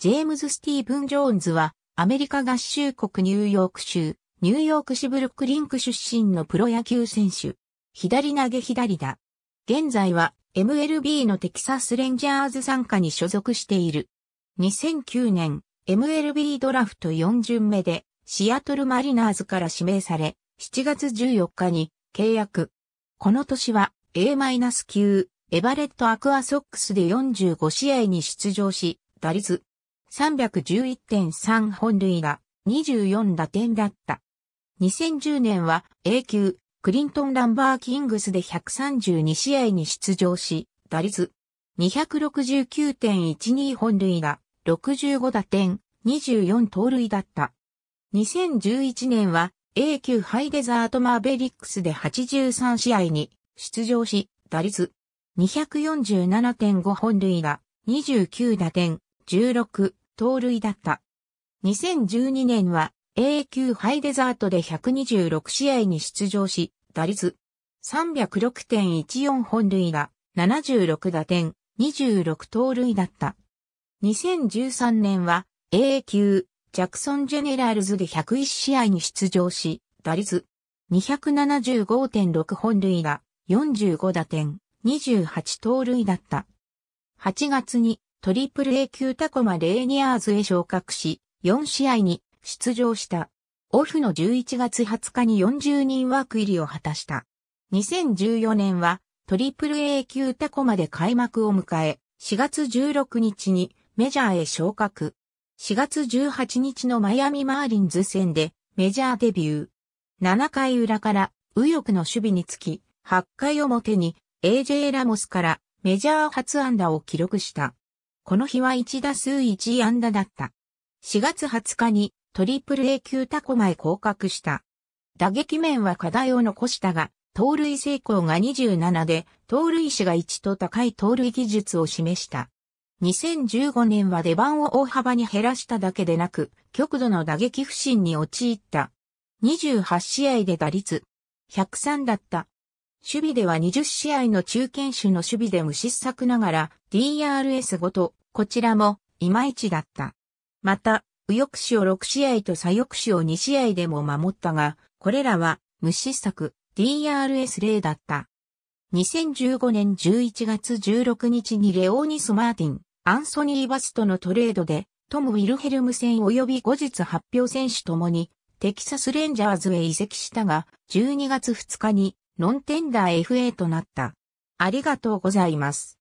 ジェームズ・スティーブン・ジョーンズは、アメリカ合衆国ニューヨーク州、ニューヨーク市ブルックリンク出身のプロ野球選手。左投げ左だ。現在は MLB のテキサスレンジャーズ参加に所属している。2009年 MLB ドラフト4巡目でシアトルマリナーズから指名され、7月14日に契約。この年は A-9 エバレットアクアソックスで45試合に出場し、打率311.3本塁打、24打点だった。2010年は A 級、クリントン・ランバー・キングスで132試合に出場し、打率269.12本塁打、65打点、24盗塁だった。2011年は A 級ハイデザートマーベリックスで83試合に出場し、打率247.5本塁打、29打点、16盗塁だった。2012年は A 級ハイデザートで126試合に出場し、打率306.14本塁打、76打点、26盗塁だった。2013年は A 級ジャクソンジェネラルズで101試合に出場し、打率275.6本塁打、45打点、28盗塁だった。8月にトリプル A 級タコマレーニアーズへ昇格し、4試合に出場した。オフの11月20日に40人枠入りを果たした。2014年はトリプル A 級タコマで開幕を迎え、4月16日にメジャーへ昇格。4月18日のマイアミマーリンズ戦でメジャーデビュー。7回裏から右翼の守備につき、8回表に AJ ラモスからメジャー初安打を記録した。この日は1打数1安打だった。4月20日にトリプル A 級タコ前降格した。打撃面は課題を残したが、盗塁成功が27で、盗塁士が1と高い盗塁技術を示した。2015年は出番を大幅に減らしただけでなく、極度の打撃不振に陥った。28試合で打率103だった。守備では20試合の中堅守の守備で無失策ながら d r s ごとこちらも、いまいちだった。また、右翼手を6試合と左翼手を2試合でも守ったが、これらは無失策 DRS 例だった。2015年11月16日にレオーニス・マーティン、アンソニー・バスとのトレードで、トム・ウィルヘルム戦及び後日発表選手ともに、テキサス・レンジャーズへ移籍したが、12月2日に、ノンテンダー FA となった。ありがとうございます。